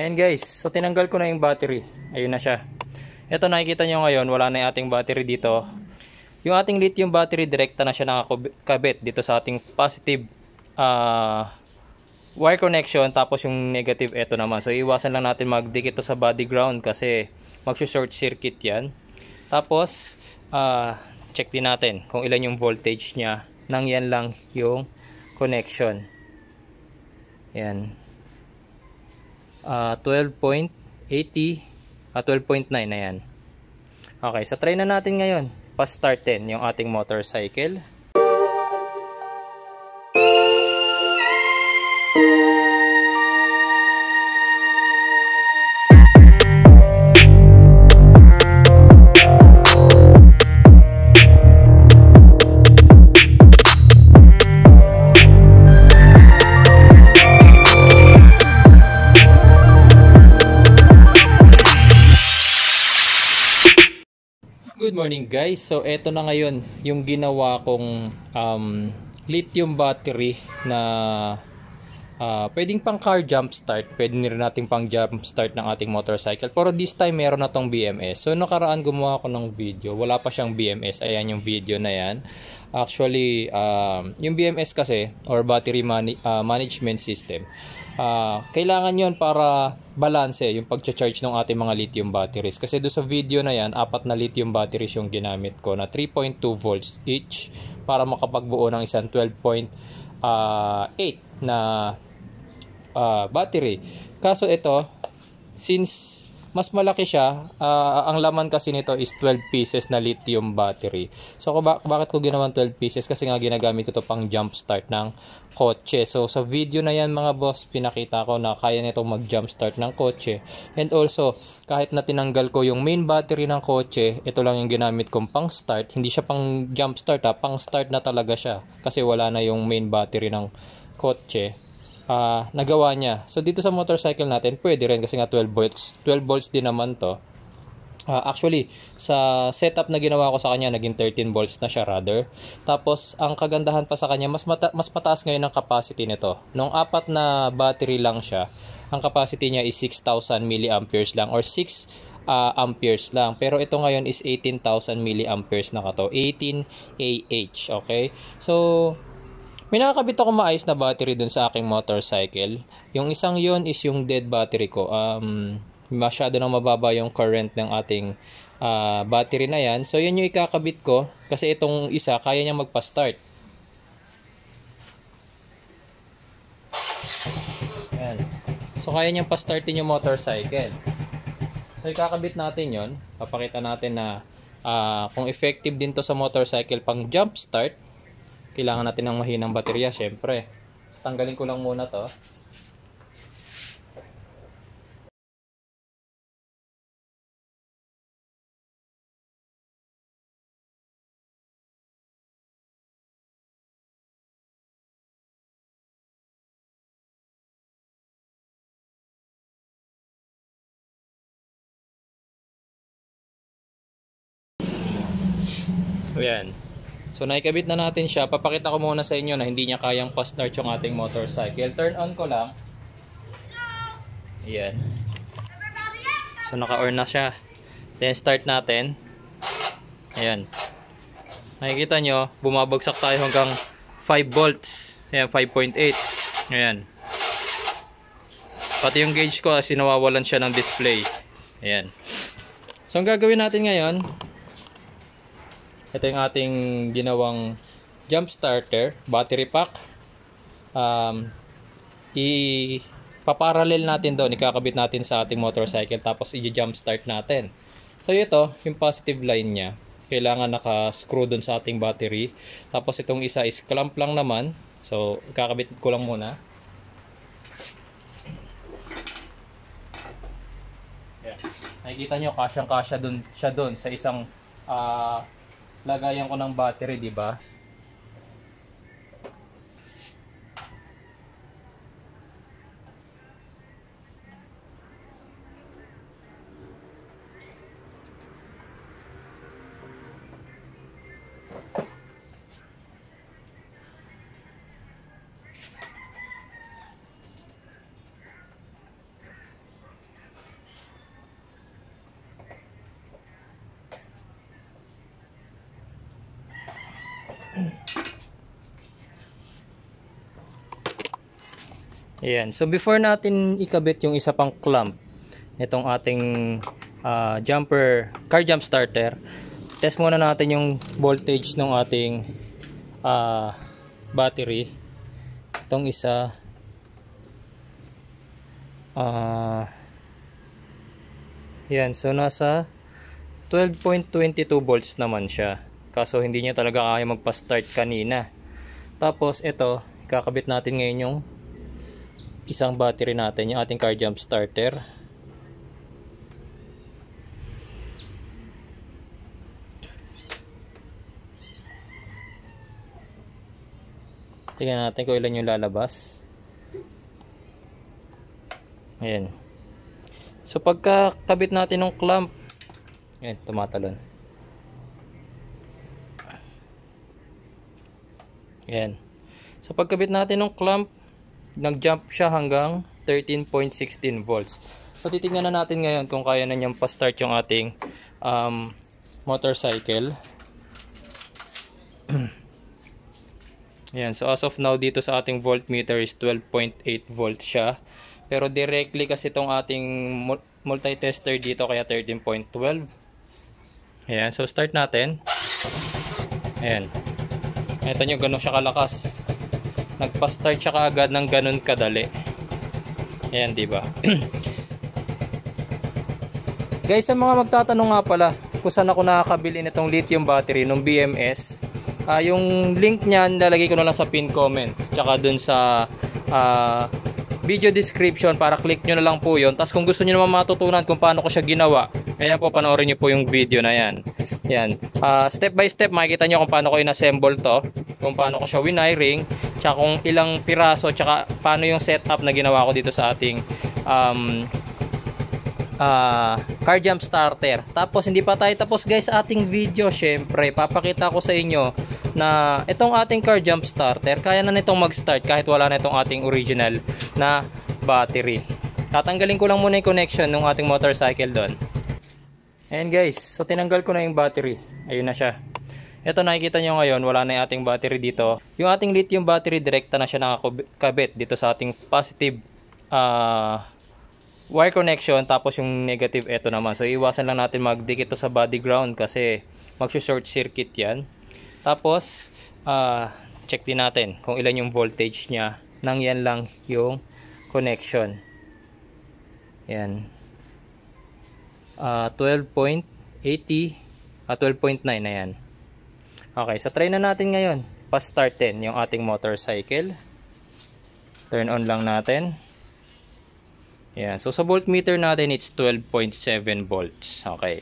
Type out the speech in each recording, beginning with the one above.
Ayan guys, so tinanggal ko na yung battery. Ayun na siya. Ito nakikita nyo ngayon, wala na yung ating battery dito. Yung ating lithium battery, direkta na siya nakakabit dito sa ating positive uh, wire connection. Tapos yung negative, ito naman. So iwasan lang natin magdikit to sa body ground kasi magsushort circuit yan. Tapos, uh, check din natin kung ilan yung voltage niya nang yan lang yung connection. Yan uh, 12.80 uh, 12.9 ayan okay so try na natin ngayon pa start 10 yung ating motorcycle Good morning guys. So eto na ngayon yung ginawa kong um, lithium battery na uh, pwedeng pang car jump start, pwede rin natin pang jump start ng ating motorcycle. Pero this time meron na tong BMS. So nakaraan gumawa ako ng video, wala pa siyang BMS. Ayan yung video na yan. Actually, uh, yung BMS kasi or battery mani- uh, management system, uh, kailangan yon para balanse yung pagcha charge ng ating mga lithium batteries. Kasi do sa video na yan, apat na lithium batteries yung ginamit ko na 3.2 volts each para makapagbuo ng isang 12.8 uh, na uh, battery. Kaso ito, since mas malaki siya. Uh, ang laman kasi nito is 12 pieces na lithium battery. So kung bak- bakit ko ginawan 12 pieces? Kasi nga ginagamit ko to pang jump start ng kotse. So sa video na yan mga boss, pinakita ko na kaya nitong mag jump start ng kotse. And also, kahit na tinanggal ko yung main battery ng kotse, ito lang yung ginamit kong pang start. Hindi siya pang jump start ha, pang start na talaga siya. Kasi wala na yung main battery ng kotse uh, nagawa niya. So dito sa motorcycle natin, pwede rin kasi nga 12 volts. 12 volts din naman to. Uh, actually, sa setup na ginawa ko sa kanya, naging 13 volts na siya rather. Tapos, ang kagandahan pa sa kanya, mas, mata- mas mataas ngayon ang capacity nito. Nung apat na battery lang siya, ang capacity niya is 6,000 milliamperes lang or 6 uh, ah, amperes lang. Pero ito ngayon is 18,000 milliamperes na to. 18 AH, okay? So, may nakakabit ako maayos na battery dun sa aking motorcycle. Yung isang yon is yung dead battery ko. Um, masyado nang mababa yung current ng ating uh, battery na yan. So, yun yung ikakabit ko. Kasi itong isa, kaya niya magpa-start. Ayan. So, kaya niyang pa-startin yung motorcycle. So, ikakabit natin yon Papakita natin na uh, kung effective din to sa motorcycle pang jump start kailangan natin ng mahinang baterya syempre tanggalin ko lang muna to Ayan. So naikabit na natin siya. Papakita ko muna sa inyo na hindi niya kayang pa-start yung ating motorcycle. Turn on ko lang. Ayan. So naka-on na siya. Then start natin. Ayan. Nakikita nyo, bumabagsak tayo hanggang 5 volts. Ayan, 5.8. Ayan. Pati yung gauge ko, sinawawalan siya ng display. Ayan. So ang gagawin natin ngayon, ito yung ating ginawang jump starter, battery pack. Um, i paparallel natin doon, ikakabit natin sa ating motorcycle tapos i-jump start natin. So ito, yung positive line niya, kailangan naka-screw doon sa ating battery. Tapos itong isa is clamp lang naman. So ikakabit ko lang muna. Yeah. Nakikita nyo, kasyang-kasya doon siya doon sa isang uh, lagayan ko ng battery, di ba? Ayan. So before natin ikabit yung isa pang clamp nitong ating uh, jumper, car jump starter, test muna natin yung voltage ng ating uh, battery. Itong isa uh, ah, yan. So nasa 12.22 volts naman siya. Kaso hindi niya talaga kaya magpa-start kanina. Tapos ito, kakabit natin ngayon yung isang battery natin yung ating car jump starter tingnan natin kung ilan yung lalabas ayan so pagkakabit natin ng clamp ayan tumatalon ayan so pagkabit natin ng clamp nag-jump siya hanggang 13.16 volts. So titingnan na natin ngayon kung kaya na niyang pa-start yung ating um, motorcycle. Ayan, so as of now dito sa ating voltmeter is 12.8 volt siya. Pero directly kasi itong ating multitester dito kaya 13.12. Ayan, so start natin. Ayan. Ito nyo, ganun siya kalakas nagpa-start siya kaagad ng ganun kadali ayan di ba guys sa mga magtatanong nga pala kung saan ako nakakabili nitong lithium battery ng BMS uh, ah, yung link niyan lalagay ko na lang sa pin comment tsaka dun sa uh, video description para click nyo na lang po yon. tapos kung gusto nyo naman matutunan kung paano ko siya ginawa ayan po panoorin nyo po yung video na yan yan uh, step by step makikita nyo kung paano ko inassemble to kung paano ko siya winiring, tsaka kung ilang piraso, tsaka paano yung setup na ginawa ko dito sa ating um, uh, car jump starter. Tapos hindi pa tayo tapos guys sa ating video, syempre papakita ko sa inyo na itong ating car jump starter, kaya na nitong mag-start kahit wala na itong ating original na battery. Tatanggalin ko lang muna yung connection ng ating motorcycle doon. and guys, so tinanggal ko na yung battery. Ayun na siya. Ito nakikita nyo ngayon, wala na yung ating battery dito. Yung ating lithium battery, direkta na siya nakakabit dito sa ating positive uh, wire connection. Tapos yung negative, ito naman. So iwasan lang natin magdikit ito sa body ground kasi magsushort circuit yan. Tapos, uh, check din natin kung ilan yung voltage niya nang yan lang yung connection. Yan. Uh, 12.80 at uh, 12.9 na yan. Okay, so try na natin ngayon. Pa-start 10 yung ating motorcycle. Turn on lang natin. Yeah, So, sa voltmeter natin, it's 12.7 volts. Okay.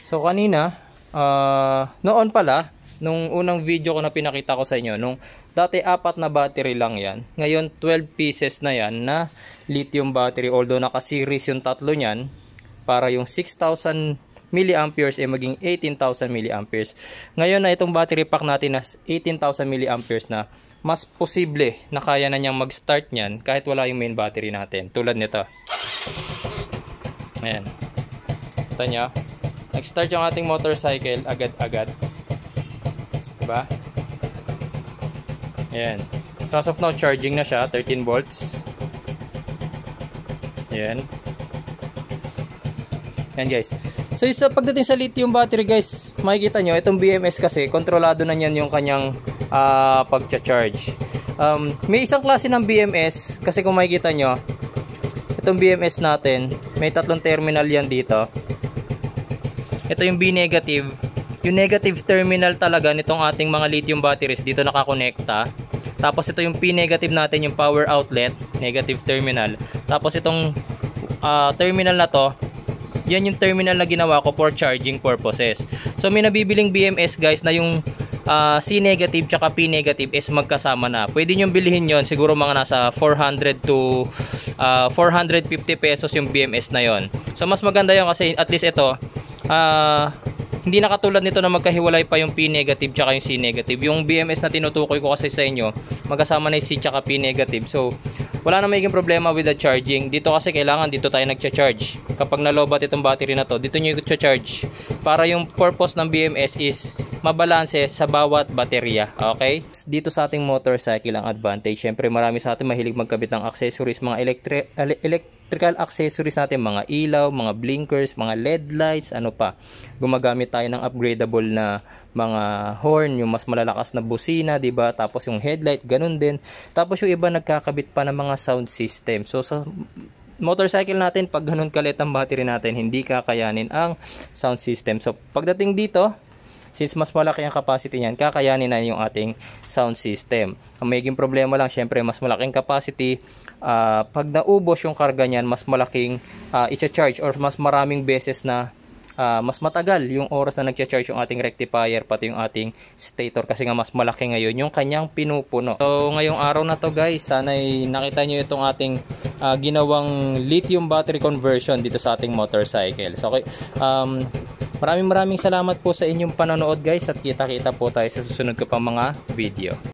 So, kanina, uh, noon pala, nung unang video ko na pinakita ko sa inyo, nung dati apat na battery lang yan, ngayon 12 pieces na yan na lithium battery, although naka-series yung tatlo niyan, para yung 6,000 milliamperes ay eh, maging 18,000 milliamperes. Ngayon na itong battery pack natin na 18,000 milliamperes na mas posible na kaya na niyang mag-start niyan kahit wala yung main battery natin. Tulad nito. Ayan. Kita nyo. Nag-start yung ating motorcycle agad-agad. Diba? Ayan. So as of now, charging na siya. 13 volts. Ayan. Ayan guys. So sa pagdating sa lithium battery guys, makikita nyo, itong BMS kasi, kontrolado na niyan yung kanyang uh, ah, pagcha-charge. Um, may isang klase ng BMS, kasi kung makikita nyo, itong BMS natin, may tatlong terminal yan dito. Ito yung B negative. Yung negative terminal talaga nitong ating mga lithium batteries, dito nakakonekta. Tapos ito yung P negative natin, yung power outlet, negative terminal. Tapos itong uh, terminal na to, yan yung terminal na ginawa ko for charging purposes. So may nabibiling BMS guys na yung uh, ah, C negative tsaka P negative is magkasama na. Pwede nyo bilhin yon siguro mga nasa 400 to uh, ah, 450 pesos yung BMS na yon. So mas maganda yon kasi at least ito uh, hindi nakatulad nito na magkahiwalay pa yung P negative tsaka yung C negative. Yung BMS na tinutukoy ko kasi sa inyo, magkasama na yung C tsaka P negative. So wala na magiging problema with the charging. Dito kasi kailangan dito tayo nagcha-charge. Kapag nalobat itong battery na to, dito nyo i-charge. Para yung purpose ng BMS is mabalanse sa bawat baterya. Okay? Dito sa ating motorcycle ang advantage. Siyempre marami sa atin mahilig magkabit ng accessories, mga electric electrical accessories natin, mga ilaw, mga blinkers, mga LED lights, ano pa. Gumagamit tayo ng upgradable na mga horn, yung mas malalakas na busina, 'di ba? Tapos yung headlight, ganun din. Tapos yung iba nagkakabit pa ng mga sound system. So sa motorcycle natin, pag ganun kalit ang battery natin, hindi kakayanin ang sound system. So pagdating dito, since mas malaki ang capacity niyan, kakayanin na yung ating sound system. Ang magiging problema lang, syempre, mas malaking capacity. Uh, pag naubos yung karga niyan, mas malaking uh, ah, i-charge or mas maraming beses na uh, mas matagal yung oras na nagcha-charge yung ating rectifier pati yung ating stator kasi nga mas malaki ngayon yung kanyang pinupuno. So ngayong araw na to guys, sana ay nakita niyo itong ating uh, ginawang lithium battery conversion dito sa ating motorcycle. So okay, um, maraming maraming salamat po sa inyong panonood guys at kita-kita po tayo sa susunod ko pang mga video.